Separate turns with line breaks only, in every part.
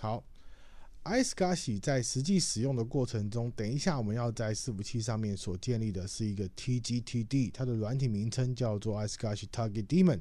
好，iSCSI 在实际使用的过程中，等一下我们要在服器上面所建立的是一个 TGTD，它的软体名称叫做 iSCSI Target Daemon。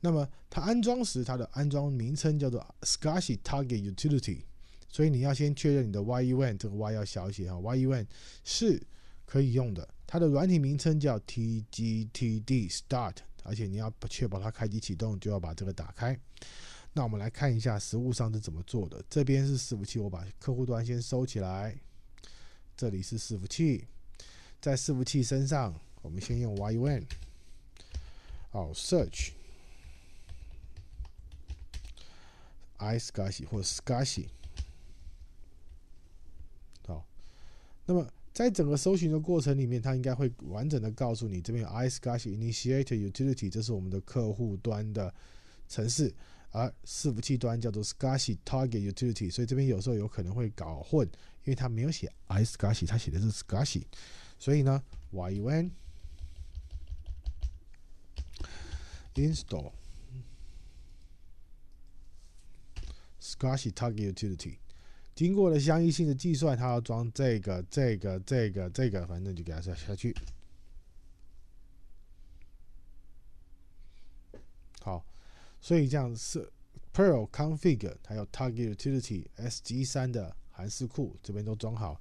那么它安装时，它的安装名称叫做 s c s i Target Utility。所以你要先确认你的 Y e o n 这个 Y 要小写哈，Y e o n 是可以用的。它的软体名称叫 TGTD Start，而且你要确保它开机启动，就要把这个打开。那我们来看一下实物上是怎么做的。这边是伺服器，我把客户端先收起来。这里是伺服器，在伺服器身上，我们先用 YUN 好 s e a r c h i s c a s h 或 s c a s h 好，那么在整个搜寻的过程里面，它应该会完整的告诉你这边有 i s c a s h i n i t i a t e UTILITY，这是我们的客户端的城市。而伺服器端叫做 squashy target utility，所以这边有时候有可能会搞混，因为他没有写 i squashy，他写的是 squashy，所以呢 w h y w h e n install squashy target utility，经过了相依性的计算，他要装这个、这个、这个、这个，反正就给他下下去。所以这样是 pearl config，还有 target utility sg3 的函数库，这边都装好。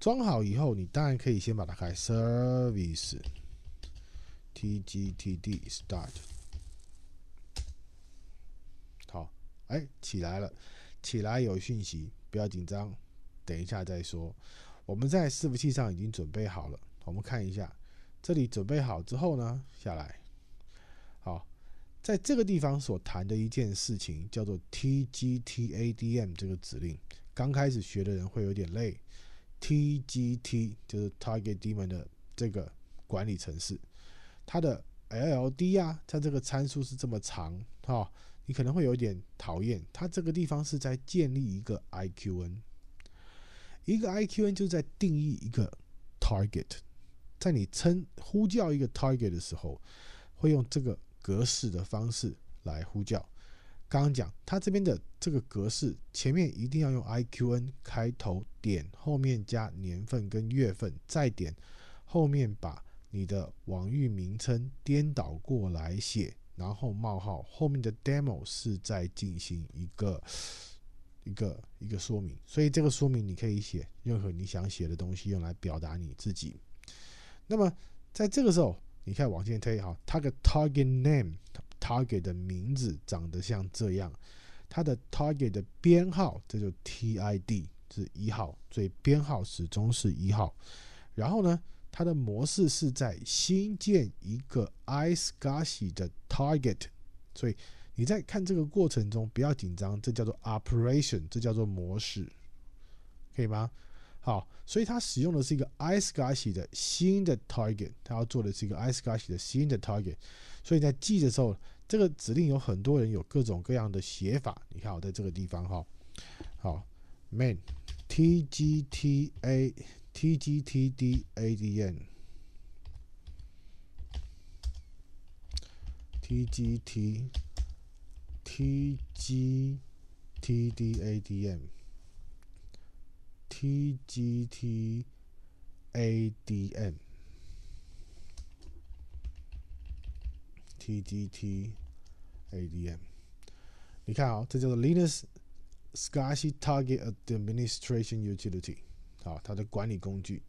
装好以后，你当然可以先把它开 service tgtd start。好，哎，起来了，起来有讯息，不要紧张，等一下再说。我们在伺服器上已经准备好了，我们看一下。这里准备好之后呢，下来，好。在这个地方所谈的一件事情叫做 tgtadm 这个指令，刚开始学的人会有点累。tgt 就是 t a r g e t a e m o n 的这个管理程式，它的 lld 啊，它这个参数是这么长，哈，你可能会有点讨厌。它这个地方是在建立一个 iqn，一个 iqn 就在定义一个 target，在你称呼叫一个 target 的时候，会用这个。格式的方式来呼叫。刚刚讲，它这边的这个格式，前面一定要用 IQN 开头点，后面加年份跟月份，再点后面把你的网域名称颠倒过来写，然后冒号后面的 demo 是在进行一个一个一个说明，所以这个说明你可以写任何你想写的东西，用来表达你自己。那么在这个时候。你看往前推哈，它的 target name，target 的名字长得像这样，它的 target 的编号，这就 T I D 是一号，所以编号始终是一号。然后呢，它的模式是在新建一个 icegashi 的 target，所以你在看这个过程中不要紧张，这叫做 operation，这叫做模式，可以吗？好，所以它使用的是一个 ice c a h 的新的 target，它要做的是一个 ice c a h 的新的 target。所以在记的时候，这个指令有很多人有各种各样的写法。你看，我在这个地方哈，好，main t g t a t g t d a d m t g t t g t d a d m。tgtadm，tgtadm，你看啊，这叫做 Linux SCSI Target Administration Utility，好，它的管理工具，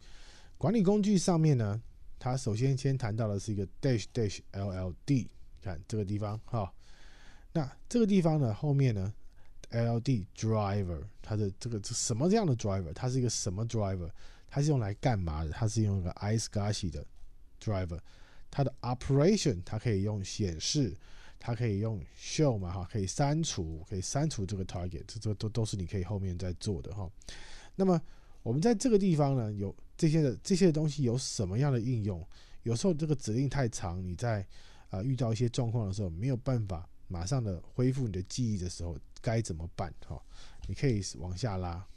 管理工具上面呢，它首先先谈到的是一个 dash dash lld，看这个地方哈，那这个地方呢，后面呢？L D driver，它的这个什么这样的 driver，它是一个什么 driver？它是用来干嘛的？它是用一个 a s c i 的 driver。它的 operation，它可以用显示，它可以用 show 嘛？哈，可以删除，可以删除这个 target，这这都都是你可以后面再做的哈。那么我们在这个地方呢，有这些的这些东西有什么样的应用？有时候这个指令太长，你在啊遇到一些状况的时候，没有办法马上的恢复你的记忆的时候。该怎么办？哈，你可以往下拉。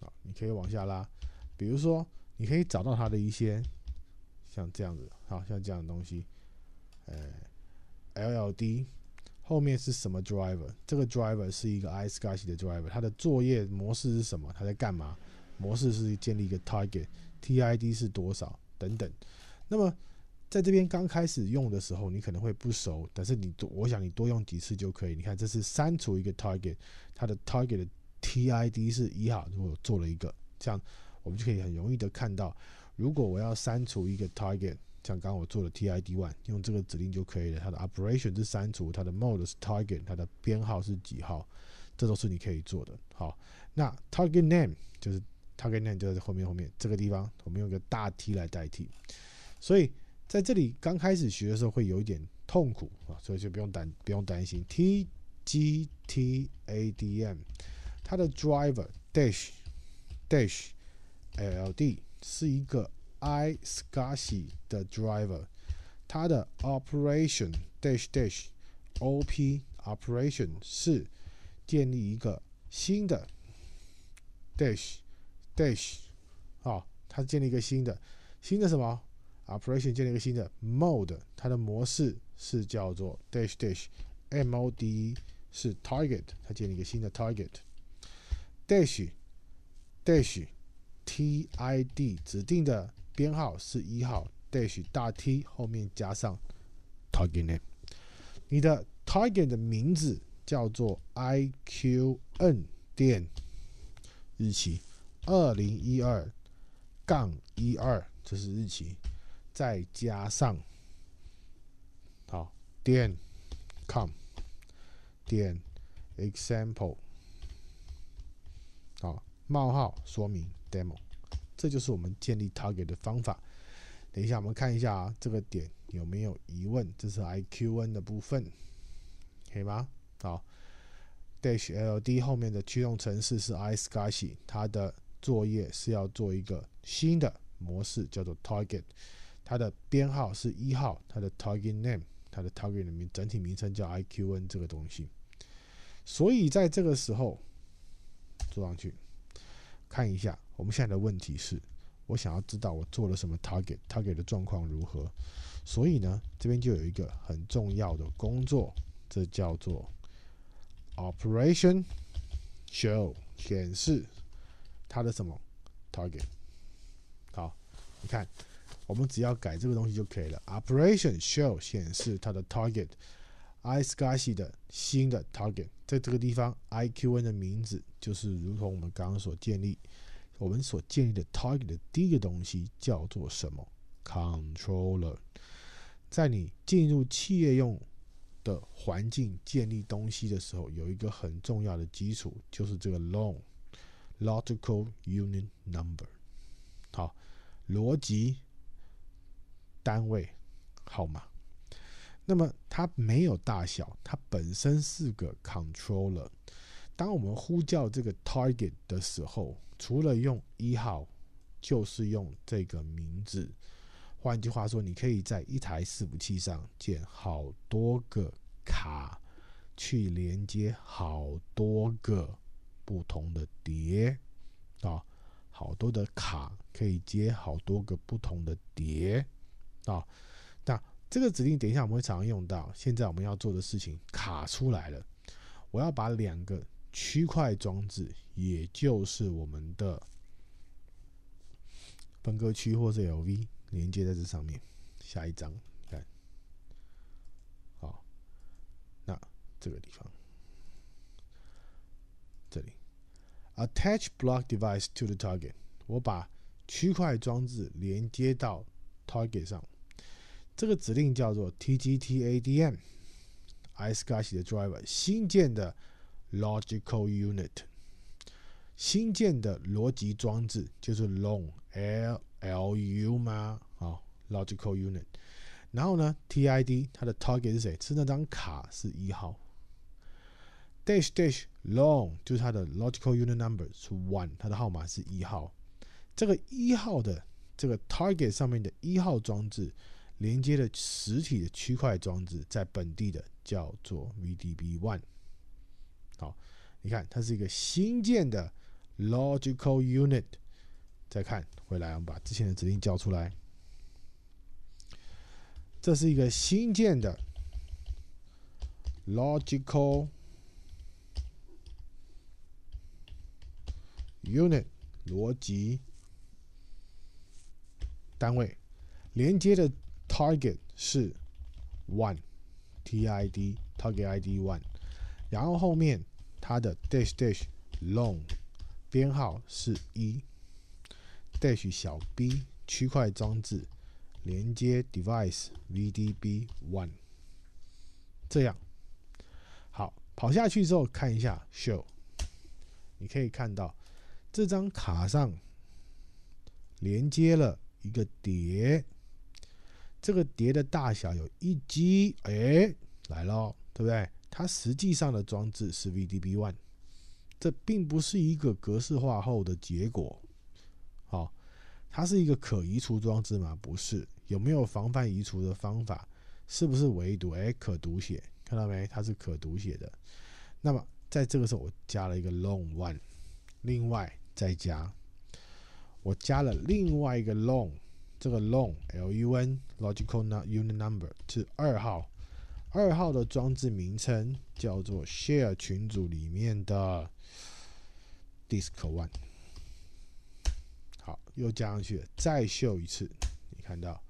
好，你可以往下拉。比如说，你可以找到它的一些像这样子，好像这样的东西。呃，LLD 后面是什么 driver？这个 driver 是一个 I SCSI 的 driver，它的作业模式是什么？它在干嘛？模式是建立一个 target，T I D 是多少等等。那么，在这边刚开始用的时候，你可能会不熟，但是你我想你多用几次就可以。你看，这是删除一个 target，它的 target 的 T I D 是一号，如我做了一个，这样我们就可以很容易的看到，如果我要删除一个 target，像刚刚我做的 T I D one，用这个指令就可以了。它的 operation 是删除，它的 mode 是 target，它的编号是几号，这都是你可以做的。好，那 target name 就是。a 跟那就在后面后面这个地方，我们用个大 T 来代替，所以在这里刚开始学的时候会有一点痛苦啊，所以就不用担不用担心。T G T A D M，它的 driver dash dash L D 是一个 I SCSI 的 driver，它的 operation dash dash O P operation 是建立一个新的 dash。dash，啊，它建立一个新的新的什么 operation，建立一个新的 mode，它的模式是叫做 dash dash，mod 是 target，它建立一个新的 target，dash dash t i d 指定的编号是一号 dash 大 T 后面加上 target name，你的 target 的名字叫做 i q n 店日期。二零一二杠一二，这是日期，再加上好点 .com 点 example 好冒号说明 demo，这就是我们建立 target 的方法。等一下，我们看一下啊，这个点有没有疑问？这是 IQN 的部分，可以吗？好，DashLD 后面的驱动程式是 ISCSI，它的。作业是要做一个新的模式，叫做 target，它的编号是一号，它的 target name，它的 target 名整体名称叫 i q n 这个东西。所以在这个时候做上去看一下，我们现在的问题是，我想要知道我做了什么 target，target 的状况如何。所以呢，这边就有一个很重要的工作，这叫做 operation show 显示。它的什么 target？好，你看，我们只要改这个东西就可以了。Operation show 显示它的 target，iscsi 的新的 target，在这个地方 iqn 的名字就是如同我们刚刚所建立，我们所建立的 target 的第一个东西叫做什么？controller。在你进入企业用的环境建立东西的时候，有一个很重要的基础就是这个 long。Logical unit number，好，逻辑单位号码。那么它没有大小，它本身是个 controller。当我们呼叫这个 target 的时候，除了用一号，就是用这个名字。换句话说，你可以在一台伺服器上建好多个卡，去连接好多个。不同的碟啊，好多的卡可以接好多个不同的碟啊。那这个指令等一下我们会常用到。现在我们要做的事情卡出来了，我要把两个区块装置，也就是我们的分割区或是 LV 连接在这上面。下一张看，好，那这个地方。Attach block device to the target。我把区块装置连接到 target 上。这个指令叫做 tgtadm。i s c s h 的 driver 新建的 logical unit。新建的逻辑装置就是 long l l u 吗？啊，logical unit。然后呢，t i d 它的 target 是谁？是那张卡是一号。dash dash long 就是它的 logical unit number 是 one，它的号码是一号。这个一号的这个 target 上面的一号装置连接的实体的区块装置，在本地的叫做 vdb one。好，你看它是一个新建的 logical unit。再看回来，我们把之前的指令叫出来。这是一个新建的 logical Unit 逻辑单位连接的 Target 是 One T I D Target I D One，然后后面它的 Dash Dash Long 编号是一 Dash 小 B 区块装置连接 Device V D B One 这样好跑下去之后看一下 Show，你可以看到。这张卡上连接了一个碟，这个碟的大小有一 G，哎，来了，对不对？它实际上的装置是 VDB One，这并不是一个格式化后的结果，好，它是一个可移除装置吗？不是，有没有防范移除的方法？是不是唯独哎，可读写，看到没？它是可读写的。那么在这个时候，我加了一个 Long One，另外。再加，我加了另外一个 long，这个 long l u n logical unit number 是二号，二号的装置名称叫做 share 群组里面的 disk one。好，又加上去了，再秀一次，你看到，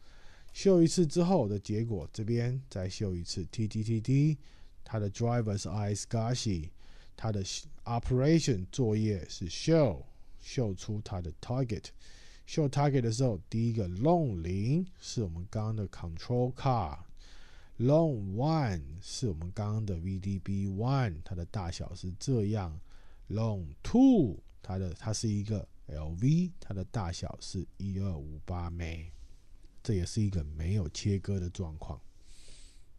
秀一次之后的结果，这边再秀一次，t t t t，它的 driver 是 i s c a s h i 它的 operation 作业是 show。秀出它的 target，秀 target 的时候，第一个 long 零是我们刚刚的 control c a r long one 是我们刚刚的 vdb one，它的大小是这样。long two 它的它是一个 lv，它的大小是一二五八枚，这也是一个没有切割的状况。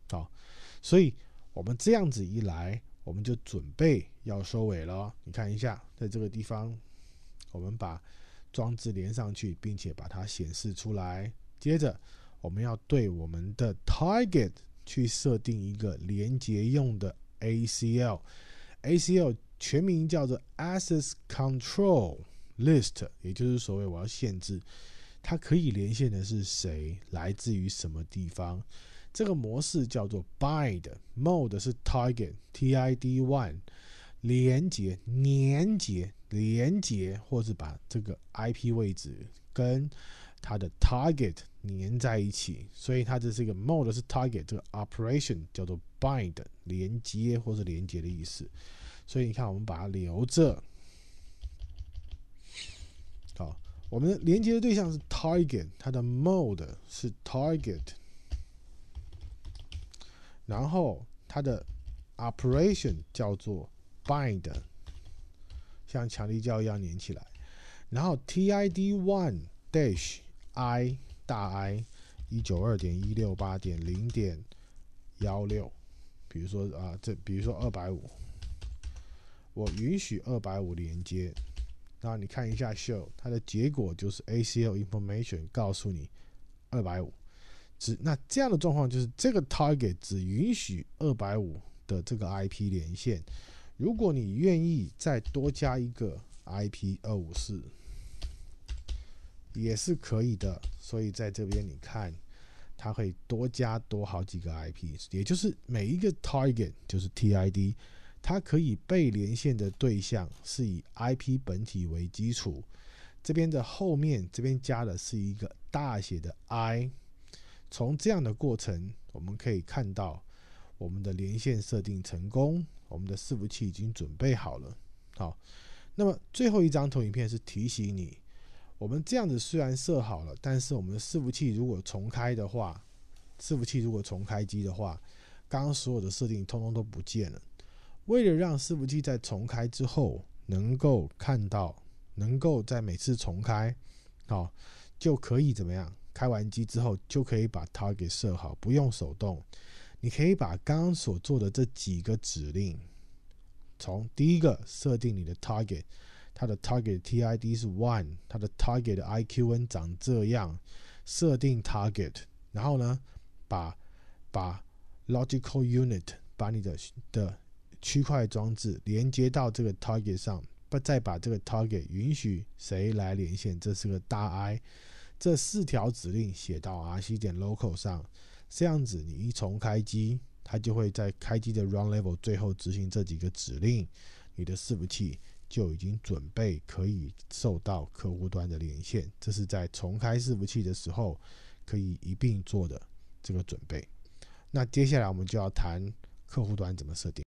好，所以我们这样子一来，我们就准备要收尾了。你看一下，在这个地方。我们把装置连上去，并且把它显示出来。接着，我们要对我们的 t a r g e t 去设定一个连接用的 ACL。ACL 全名叫做 Access Control List，也就是所谓我要限制，它可以连线的是谁，来自于什么地方。这个模式叫做 Bid Mode 是 t a r g e t T I D One。连接、连接、连接，或是把这个 IP 位置跟它的 target 连在一起，所以它的这个 mode 是 target，这个 operation 叫做 bind，连接或是连接的意思。所以你看，我们把它留着。好，我们连接的对象是 target，它的 mode 是 target，然后它的 operation 叫做。bind 像强力胶一样粘起来，然后 t i d one dash i 大 i 一九二点一六八点零点幺六，比如说啊，这比如说二百五，我允许二百五连接，然后你看一下 show 它的结果就是 acl information 告诉你二百五只那这样的状况就是这个 target 只允许二百五的这个 ip 连线。如果你愿意再多加一个 IP 二五四，也是可以的。所以在这边你看，它会多加多好几个 IP，也就是每一个 t i g e t 就是 TID，它可以被连线的对象是以 IP 本体为基础。这边的后面这边加的是一个大写的 I。从这样的过程，我们可以看到。我们的连线设定成功，我们的伺服器已经准备好了。好，那么最后一张投影片是提醒你，我们这样子虽然设好了，但是我们的伺服器如果重开的话，伺服器如果重开机的话，刚刚所有的设定通通都不见了。为了让伺服器在重开之后能够看到，能够在每次重开，好就可以怎么样？开完机之后就可以把它给设好，不用手动。你可以把刚刚所做的这几个指令，从第一个设定你的 target，它的 target TID 是 one，它的 target IQN 长这样，设定 target，然后呢，把把 logical unit 把你的的区块装置连接到这个 target 上，不再把这个 target 允许谁来连线，这是个大 I，这四条指令写到 rc 点 local 上。这样子，你一重开机，它就会在开机的 run level 最后执行这几个指令，你的伺服器就已经准备可以受到客户端的连线。这是在重开伺服器的时候可以一并做的这个准备。那接下来我们就要谈客户端怎么设定。